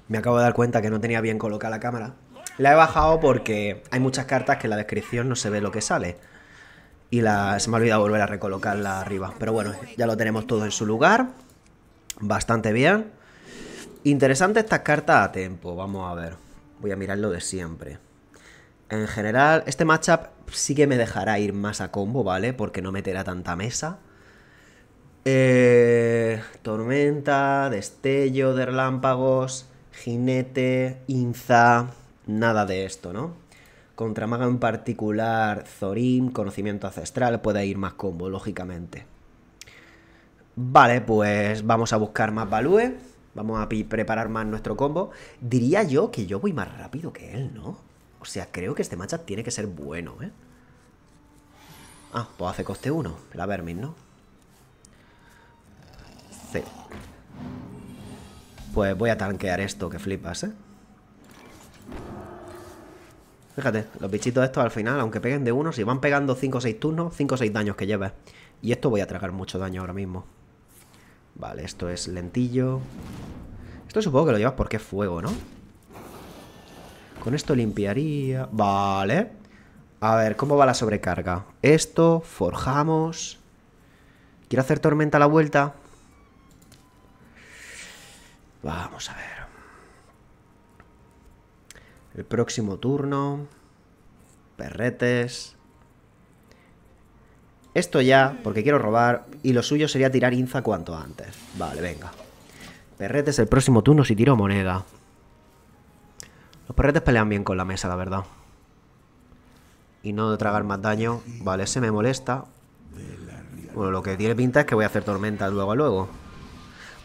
Me acabo de dar cuenta que no tenía bien colocada la cámara la he bajado porque hay muchas cartas que en la descripción no se ve lo que sale. Y se me ha olvidado volver a recolocarla arriba. Pero bueno, ya lo tenemos todo en su lugar. Bastante bien. Interesante estas cartas a tiempo. Vamos a ver. Voy a mirar lo de siempre. En general, este matchup sí que me dejará ir más a combo, ¿vale? Porque no meterá tanta mesa. Eh, tormenta, destello de relámpagos, jinete, inza nada de esto, ¿no? Contra maga en particular, Zorin, conocimiento ancestral, puede ir más combo, lógicamente. Vale, pues vamos a buscar más balúe. Vamos a preparar más nuestro combo. Diría yo que yo voy más rápido que él, ¿no? O sea, creo que este matchup tiene que ser bueno, ¿eh? Ah, pues hace coste 1. La Vermin, ¿no? Sí. Pues voy a tanquear esto, que flipas, ¿eh? Fíjate, los bichitos estos al final, aunque peguen de uno, si van pegando 5 o 6 turnos, 5 o 6 daños que lleves. Y esto voy a tragar mucho daño ahora mismo. Vale, esto es lentillo. Esto supongo que lo llevas porque es fuego, ¿no? Con esto limpiaría... Vale. A ver, ¿cómo va la sobrecarga? Esto, forjamos... ¿Quiero hacer tormenta a la vuelta? Vamos a ver. El próximo turno. Perretes. Esto ya, porque quiero robar. Y lo suyo sería tirar Inza cuanto antes. Vale, venga. Perretes el próximo turno si tiro moneda. Los perretes pelean bien con la mesa, la verdad. Y no de tragar más daño. Vale, ese me molesta. Bueno, lo que tiene pinta es que voy a hacer tormenta luego a luego.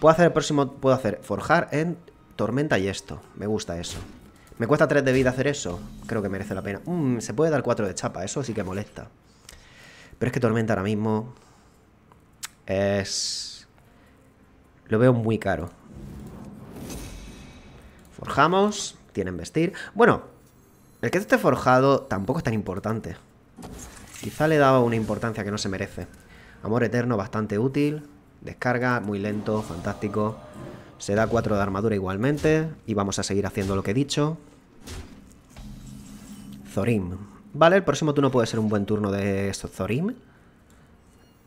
Puedo hacer el próximo... Puedo hacer forjar en tormenta y esto. Me gusta eso. Me cuesta 3 de vida hacer eso. Creo que merece la pena. Mm, se puede dar 4 de chapa, eso sí que molesta. Pero es que Tormenta ahora mismo es... Lo veo muy caro. Forjamos, tienen vestir. Bueno, el que este esté forjado tampoco es tan importante. Quizá le he dado una importancia que no se merece. Amor eterno, bastante útil. Descarga, muy lento, fantástico. Se da 4 de armadura igualmente. Y vamos a seguir haciendo lo que he dicho. Zorim. Vale, el próximo turno puede ser un buen turno de Zorim.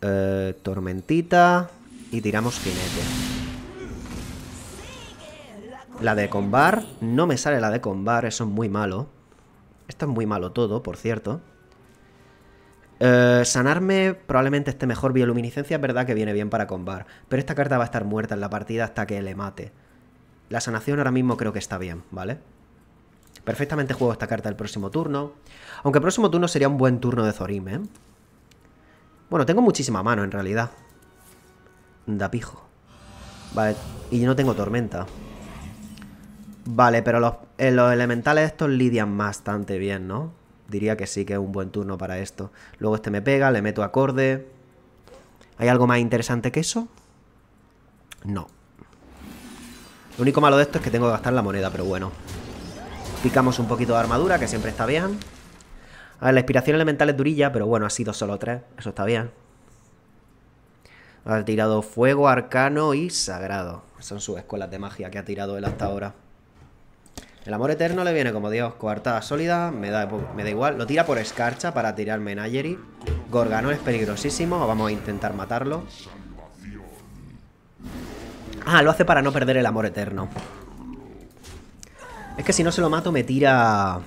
Eh, tormentita. Y tiramos jinete. La de Combar. No me sale la de Combar, eso es muy malo. Esto es muy malo todo, por cierto. Eh, sanarme probablemente esté mejor bioluminiscencia, es verdad que viene bien para combar, pero esta carta va a estar muerta en la partida hasta que le mate. La sanación ahora mismo creo que está bien, ¿vale? Perfectamente juego esta carta el próximo turno. Aunque el próximo turno sería un buen turno de Zorim, ¿eh? Bueno, tengo muchísima mano en realidad. Da pijo. Vale, y yo no tengo tormenta. Vale, pero los, los elementales estos lidian bastante bien, ¿no? Diría que sí que es un buen turno para esto. Luego este me pega, le meto acorde. ¿Hay algo más interesante que eso? No. Lo único malo de esto es que tengo que gastar la moneda, pero bueno. Picamos un poquito de armadura, que siempre está bien. A la inspiración elemental es durilla, pero bueno, ha sido solo tres. Eso está bien. Ha tirado fuego, arcano y sagrado. Son sus escuelas de magia que ha tirado él hasta ahora. El amor eterno le viene como Dios. Coartada sólida, me da, me da igual. Lo tira por escarcha para tirar menagerie. Gorgano es peligrosísimo. Vamos a intentar matarlo. Ah, lo hace para no perder el amor eterno. Es que si no se lo mato me tira...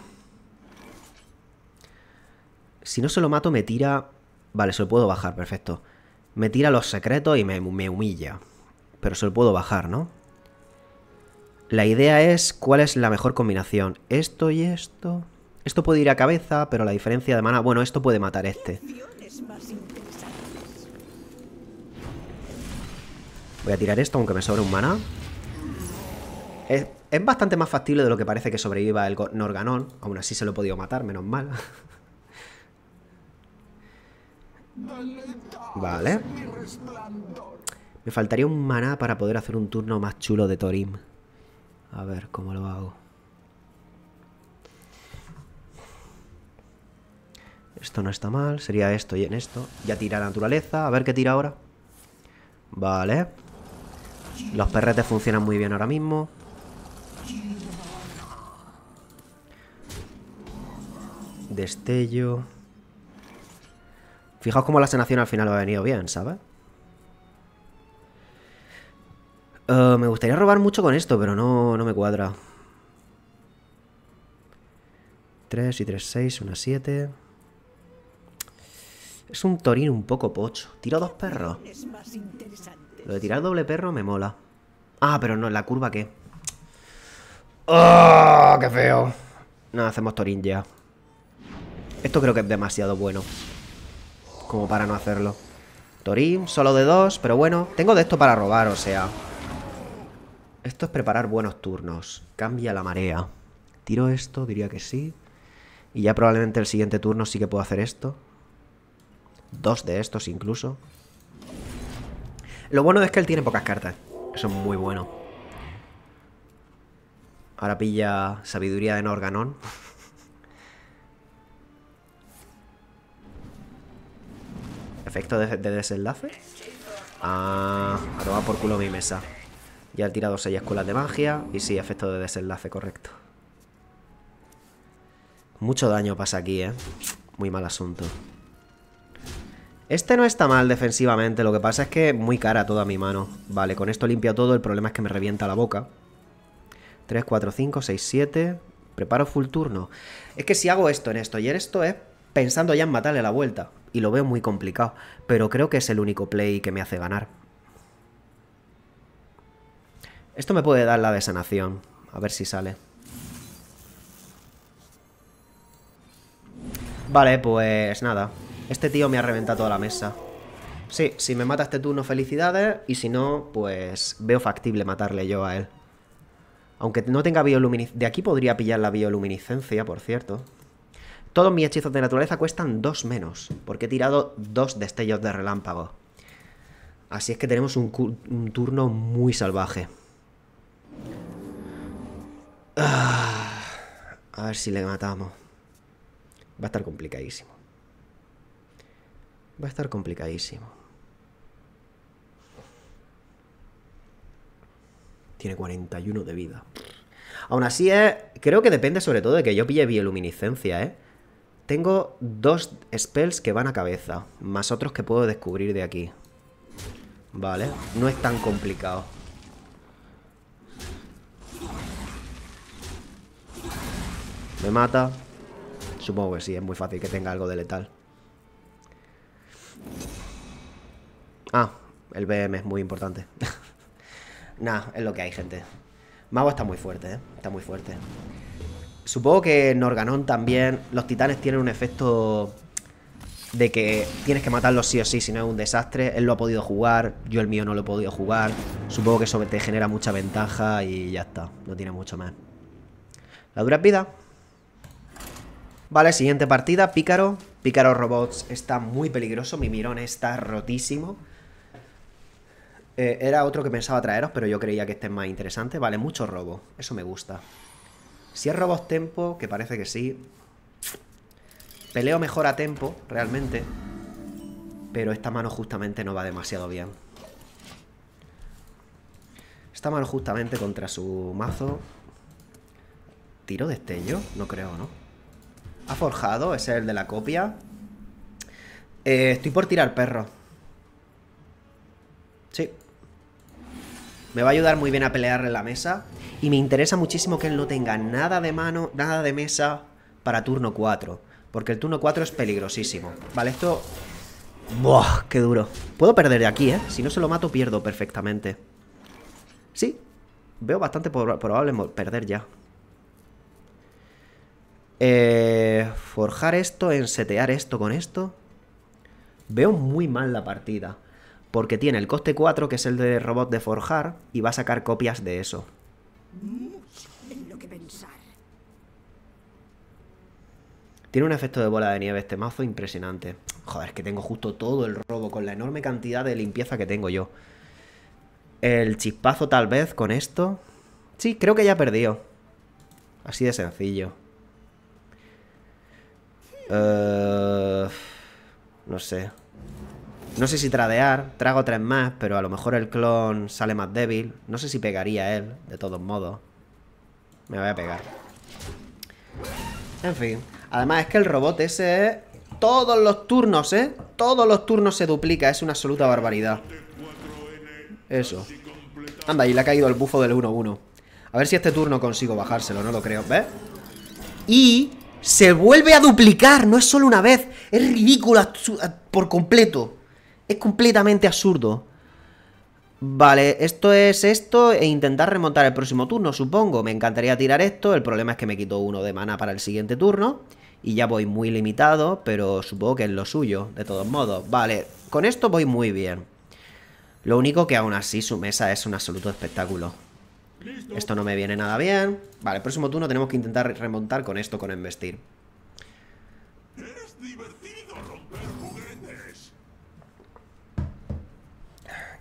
Si no se lo mato me tira... Vale, se lo puedo bajar, perfecto. Me tira los secretos y me, humilla. Pero se lo puedo bajar, ¿no? La idea es cuál es la mejor combinación. Esto y esto... Esto puede ir a cabeza, pero la diferencia de mana... Bueno, esto puede matar este. Voy a tirar esto, aunque me sobre un mana. Es bastante más factible de lo que parece que sobreviva el Norganón. Aún así se lo he podido matar, menos mal. vale. Me faltaría un maná para poder hacer un turno más chulo de Torim. A ver cómo lo hago. Esto no está mal, sería esto y en esto. Ya tira naturaleza, a ver qué tira ahora. Vale. Los perretes funcionan muy bien ahora mismo. Destello. Fijaos cómo la sanación al final ha venido bien, ¿sabes? Eh, me gustaría robar mucho con esto, pero no, no me cuadra. 3 y 3, 6, una 7. Es un torín un poco pocho. Tiro dos perros. Lo de tirar doble perro me mola. Ah, pero no, ¿la curva que ¡Oh, qué feo! No, hacemos Torin ya. Esto creo que es demasiado bueno. Como para no hacerlo. Torin, solo de dos, pero bueno. Tengo de esto para robar, o sea. Esto es preparar buenos turnos. Cambia la marea. Tiro esto, diría que sí. Y ya probablemente el siguiente turno sí que puedo hacer esto. Dos de estos incluso. Lo bueno es que él tiene pocas cartas. Eso es muy bueno. Ahora pilla sabiduría de Norganon. Efecto de, desenlace. Ah, a por culo mi mesa. Ya he tirado seis escuelas de magia. Y sí, efecto de desenlace, correcto. Mucho daño pasa aquí, ¿eh? Muy mal asunto. Este no está mal defensivamente. Lo que pasa es que muy cara toda mi mano. Vale, con esto limpio todo. El problema es que me revienta la boca. 3, 4, 5, 6, 7. Preparo full turno. Es que si hago esto en esto y en esto es pensando ya en matarle la vuelta. Y lo veo muy complicado. Pero creo que es el único play que me hace ganar. Esto me puede dar la desanación A ver si sale. Vale, pues nada. Este tío me ha reventado toda la mesa. Sí, si me mata este turno, felicidades. Y si no, pues veo factible matarle yo a él. Aunque no tenga bioluminiscencia. De aquí podría pillar la bioluminiscencia, por cierto. Todos mis hechizos de naturaleza cuestan dos menos, porque he tirado dos destellos de relámpago. Así es que tenemos un, turno muy salvaje. Ah, a ver si le matamos. Va a estar complicadísimo. Va a estar complicadísimo. Tiene 41 de vida. Aún así es... Eh, creo que depende sobre todo de que yo pille bioluminiscencia, ¿eh? Tengo dos spells que van a cabeza, más otros que puedo descubrir de aquí. Vale, no es tan complicado. ¿Me mata? Supongo que sí, es muy fácil que tenga algo de letal. Ah, el BM es muy importante. Nah, es lo que hay, gente. Mago está muy fuerte, ¿eh? Está muy fuerte. Supongo que Norganon también. Los titanes tienen un efecto de que tienes que matarlos sí o sí, si no es un desastre. Él lo ha podido jugar, yo el mío no lo he podido jugar. Supongo que eso te genera mucha ventaja y ya está, no tiene mucho más. La dura vida. Vale, siguiente partida, Pícaro. Pícaro Robots está muy peligroso, mi mirón está rotísimo. Eh, era otro que pensaba traeros, pero yo creía que este es más interesante. Vale, mucho robo. Eso me gusta. Si es robos tempo, que parece que sí. Peleo mejor a tempo, realmente. Pero esta mano justamente no va demasiado bien. Esta mano justamente contra su mazo. ¿Tiro destello? No creo, ¿no? Ha forjado, es el de la copia. Eh, estoy por tirar perro. Me va a ayudar muy bien a pelearle la mesa. Y me interesa muchísimo que él no tenga nada de mano, nada de mesa para turno 4. Porque el turno 4 es peligrosísimo. Vale, esto... ¡Buah! ¡Qué duro! Puedo perder de aquí, ¿eh? Si no se lo mato, pierdo perfectamente. Sí, veo bastante probable perder ya. Eh, forjar esto, ensetear esto con esto. Veo muy mal la partida porque tiene el coste 4, que es el de robot de forjar, y va a sacar copias de eso. Tiene un efecto de bola de nieve este mazo impresionante. Joder, es que tengo justo todo el robo con la enorme cantidad de limpieza que tengo yo. El chispazo tal vez con esto. Sí, creo que ya perdido. Así de sencillo. Eh, no sé. No sé si tradear, trago tres más, pero a lo mejor el clon sale más débil. No sé si pegaría él, de todos modos. Me voy a pegar. En fin. Además es que el robot ese Todos los turnos, ¿eh? Todos los turnos se duplica. Es una absoluta barbaridad. Eso. Anda, y le ha caído el bufo del 1-1. A ver si este turno consigo bajárselo. No lo creo. ¿Ves? Y... Se vuelve a duplicar. No es solo una vez. Es ridículo por completo. Es completamente absurdo. Vale, esto es esto e intentar remontar el próximo turno, supongo. Me encantaría tirar esto, el problema es que me quito uno de mana para el siguiente turno. Y ya voy muy limitado, pero supongo que es lo suyo, de todos modos. Vale, con esto voy muy bien. Lo único que aún así su mesa es un absoluto espectáculo. Esto no me viene nada bien. Vale, el próximo turno tenemos que intentar remontar con esto, con investir.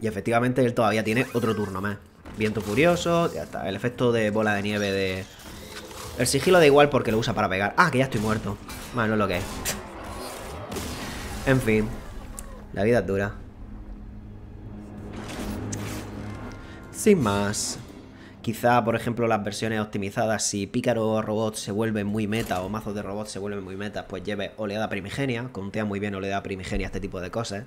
Y efectivamente él todavía tiene otro turno más. Viento furioso, ya está. El efecto de bola de nieve de... El sigilo da igual porque lo usa para pegar. Ah, que ya estoy muerto. Bueno, no es lo que es. en fin. La vida es dura. Sin más. Quizá, por ejemplo, las versiones optimizadas, si Pícaro Robot se vuelve muy meta o mazos de robot se vuelven muy meta, pues lleve oleada primigenia, contea muy bien oleada primigenia este tipo de cosas.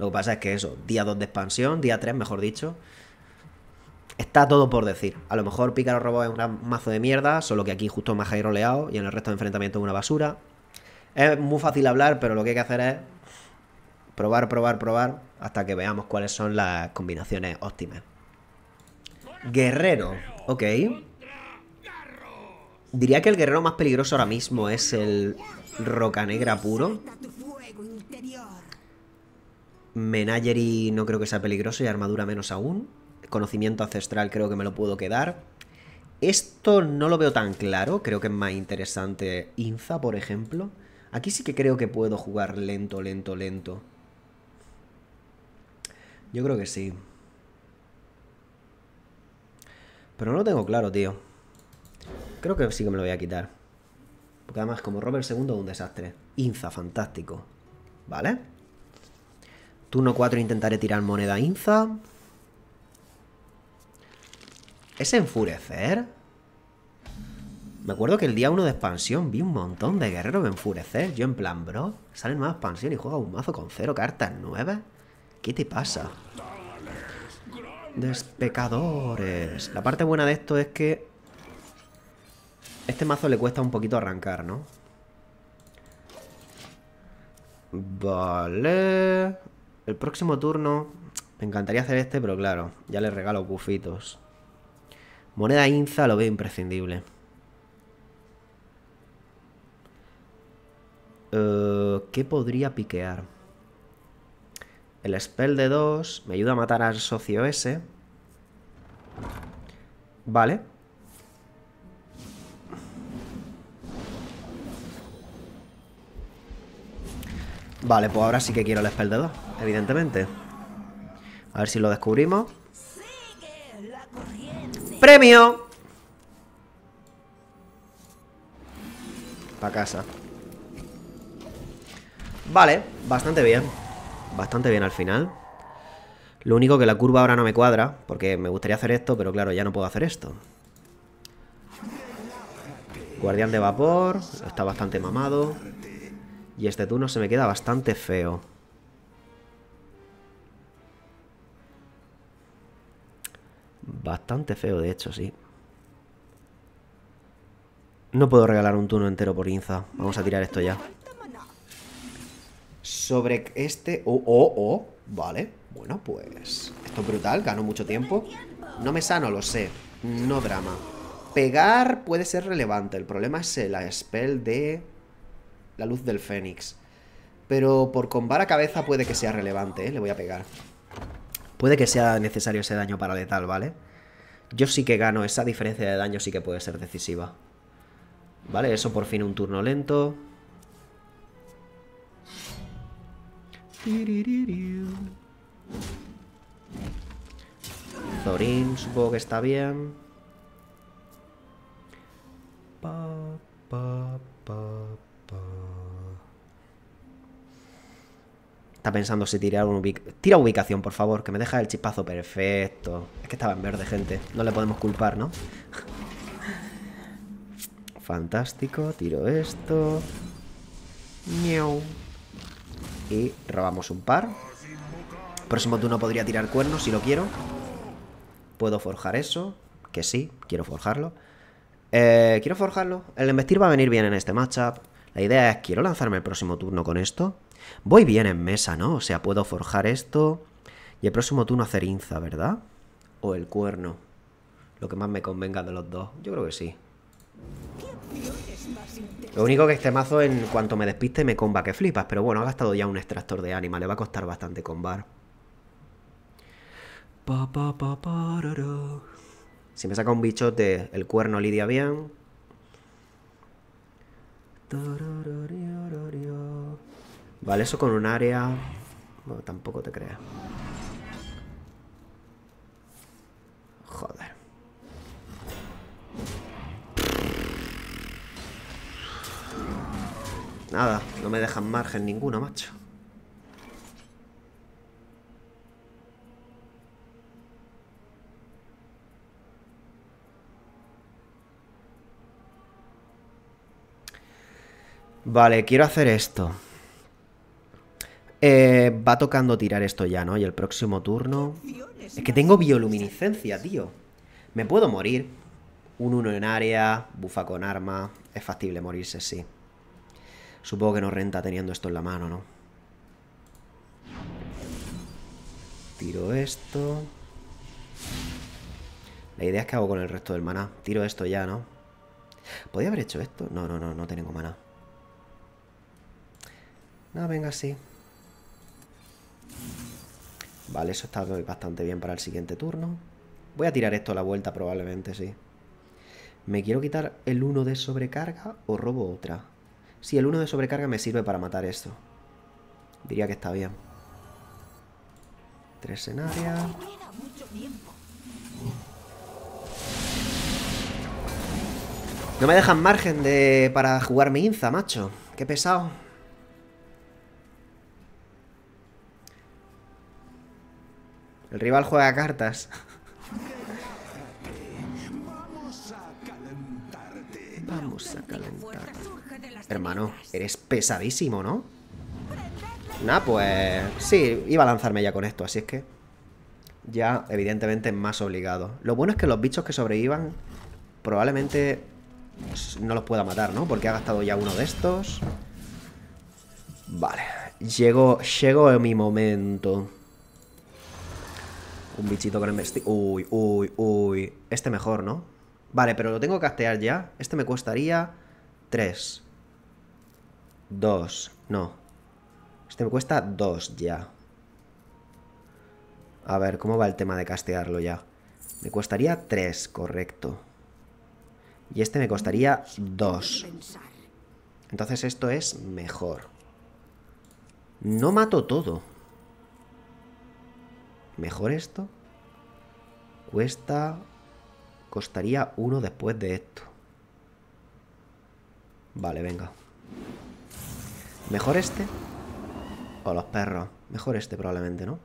Lo que pasa es que eso, día 2 de expansión, día 3, mejor dicho, está todo por decir. A lo mejor Pícaro robo es un mazo de mierda, solo que aquí justo más hay y en el resto de enfrentamientos es una basura. Es muy fácil hablar, pero lo que hay que hacer es probar, probar, probar, hasta que veamos cuáles son las combinaciones óptimas. Guerrero, ok. Diría que el guerrero más peligroso ahora mismo es el Roca Negra puro. Menagerie no creo que sea peligroso y armadura menos aún. Conocimiento ancestral creo que me lo puedo quedar. Esto no lo veo tan claro, creo que es más interesante Inza, por ejemplo. Aquí sí que creo que puedo jugar lento, lento, lento. Yo creo que sí. Pero no lo tengo claro, tío. Creo que sí que me lo voy a quitar. Porque además, como Robert II, un desastre. Inza, fantástico. ¿Vale? Turno 4 intentaré tirar moneda Inza. ¿Es enfurecer? Me acuerdo que el día 1 de expansión vi un montón de guerreros enfurecer. Yo en plan, bro, sale nueva expansión y juega un mazo con cero cartas 9. ¿Qué te pasa? Despecadores. La parte buena de esto es que... Este mazo le cuesta un poquito arrancar, ¿no? Vale... El próximo turno. Me encantaría hacer este, pero claro, ya le regalo bufitos. Moneda Inza lo veo imprescindible. Eh, ¿Qué podría piquear? El spell de 2 me ayuda a matar al socio ese. Vale. Vale, pues ahora sí que quiero el spell de 2 evidentemente. A ver si lo descubrimos. ¡Premio! Para casa. Vale, bastante bien. Bastante bien al final. Lo único que la curva ahora no me cuadra, porque me gustaría hacer esto, pero claro, ya no puedo hacer esto. Guardián de vapor, está bastante mamado. Y este turno se me queda bastante feo. Bastante feo, de hecho, sí. No puedo regalar un turno entero por Inza. Vamos a tirar esto ya. Sobre este... Oh, oh, oh. Vale. Bueno, pues... Esto es brutal. Gano mucho tiempo. No me sano, lo sé. No drama. Pegar puede ser relevante. El problema es la spell de... La luz del fénix. Pero por combar a cabeza puede que sea relevante, ¿eh? Le voy a pegar. Puede que sea necesario ese daño para letal, ¿vale? Yo sí que gano, esa diferencia de daño sí que puede ser decisiva. Vale, eso por fin un turno lento. Zorin, supongo que está bien. Pa, pa, pa, Está pensando si tirar un ubic Tira ubicación, por favor, que me deja el chispazo perfecto. Es que estaba en verde, gente. No le podemos culpar, ¿no? Fantástico. Tiro esto. Y robamos un par. Próximo turno podría tirar cuernos si lo quiero. Puedo forjar eso. Que sí, quiero forjarlo. Eh, quiero forjarlo. El embestir va a venir bien en este matchup. La idea es, quiero lanzarme el próximo turno con esto. Voy bien en mesa, ¿no? O sea, puedo forjar esto y el próximo turno hacer inza, ¿verdad? O el cuerno. Lo que más me convenga de los dos. Yo creo que sí. Lo único que este mazo en cuanto me despiste me comba que flipas, pero bueno, ha gastado ya un extractor de ánima, le va a costar bastante combar. si me saca un bichote, el cuerno lidia bien. Vale, eso con un área... Bueno, tampoco te creas. Joder. Nada, no me dejan margen ninguno, macho. Vale, quiero hacer esto. Eh, va tocando tirar esto ya, ¿no? Y el próximo turno... Es que tengo bioluminiscencia, tío. Me puedo morir. Un 1 en área, bufa con arma. Es factible morirse, sí. Supongo que no renta teniendo esto en la mano, ¿no? Tiro esto. La idea es que hago con el resto del maná. Tiro esto ya, ¿no? ¿Podría haber hecho esto? No, no, no, no tengo maná. No, venga, sí. Vale, eso está bastante bien para el siguiente turno. Voy a tirar esto a la vuelta probablemente, sí. ¿Me quiero quitar el 1 de sobrecarga o robo otra? Si el 1 de sobrecarga me sirve para matar esto. Diría que está bien. Tres en No me dejan margen de... para jugarme Inza, macho. Qué pesado. El rival juega cartas. Vamos a calentarte. Vamos a calentar. Hermano, eres pesadísimo, ¿no? Nah, pues... Sí, iba a lanzarme ya con esto, así es que... Ya, evidentemente, más obligado. Lo bueno es que los bichos que sobrevivan... Probablemente... No los pueda matar, ¿no? Porque ha gastado ya uno de estos... Vale. Llegó, llegó mi momento un bichito con el... Uy, uy, uy. Este mejor, ¿no? Vale, pero lo tengo que castear ya. Este me costaría 3. 2. No. Este me cuesta dos ya. A ver, ¿cómo va el tema de castearlo ya? Me costaría 3, correcto. Y este me costaría 2. Entonces esto es mejor. No mato todo mejor esto. Cuesta... Costaría uno después de esto. Vale, venga. Mejor este. O los perros. Mejor este probablemente, ¿no?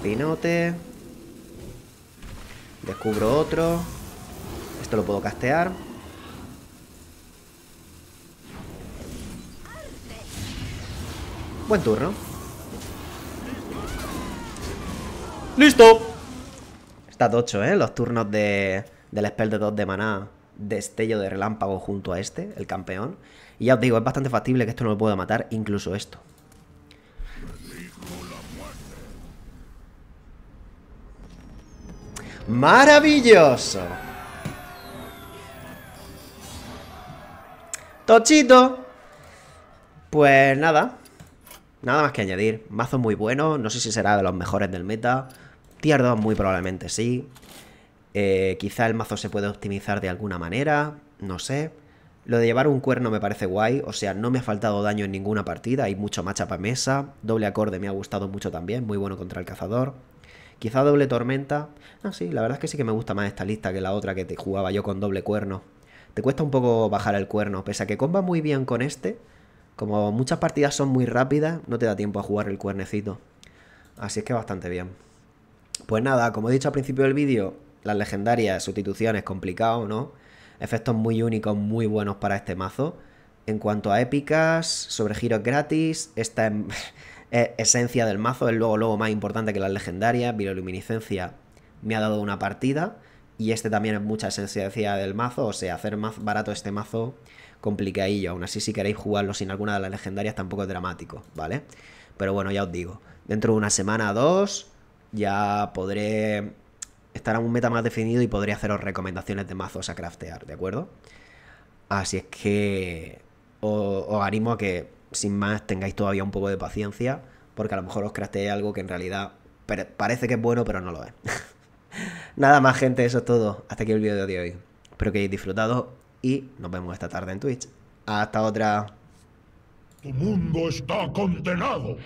Pinote. Descubro otro. Esto lo puedo castear. Buen turno. ¡Listo! Está tocho, ¿eh? Los turnos de, del spell de 2 de maná. Destello de relámpago junto a este, el campeón. Y ya os digo, es bastante factible que esto no lo pueda matar, incluso esto. ¡Maravilloso! ¡Tochito! Pues nada, Nada más que añadir. Mazo muy bueno. No sé si será de los mejores del meta. Tier 2 muy probablemente sí. Eh, quizá el mazo se puede optimizar de alguna manera. No sé. Lo de llevar un cuerno me parece guay. O sea, no me ha faltado daño en ninguna partida. Hay mucho macha para mesa. Doble acorde me ha gustado mucho también. Muy bueno contra el cazador. Quizá doble tormenta. Ah, sí, la verdad es que sí que me gusta más esta lista que la otra que te jugaba yo con doble cuerno. Te cuesta un poco bajar el cuerno, pese a que comba muy bien con este, como muchas partidas son muy rápidas, no te da tiempo a jugar el cuernecito. Así es que bastante bien. Pues nada, como he dicho al principio del vídeo, las legendarias, sustituciones, complicado, ¿no? Efectos muy únicos, muy buenos para este mazo. En cuanto a épicas, sobre giros gratis, esta em- es, esencia del mazo, es luego, luego más importante que las legendarias, bioluminiscencia me ha dado una partida, y este también es mucha esencia del mazo, o sea, hacer más barato este mazo complicadillo. Aún así, si queréis jugarlo sin alguna de las legendarias, tampoco es dramático, ¿vale? Pero bueno, ya os digo, dentro de una semana o dos ya podré estar a un meta más definido y podré haceros recomendaciones de mazos a craftear, ¿de acuerdo? Así es que os, animo a que, sin más, tengáis todavía un poco de paciencia, porque a lo mejor os crafteé algo que en realidad parece que es bueno, pero no lo es. Nada más, gente, eso es todo. Hasta aquí el vídeo de hoy. Espero que hayáis disfrutado y nos vemos esta tarde en Twitch. Hasta otra. Tu mundo está condenado.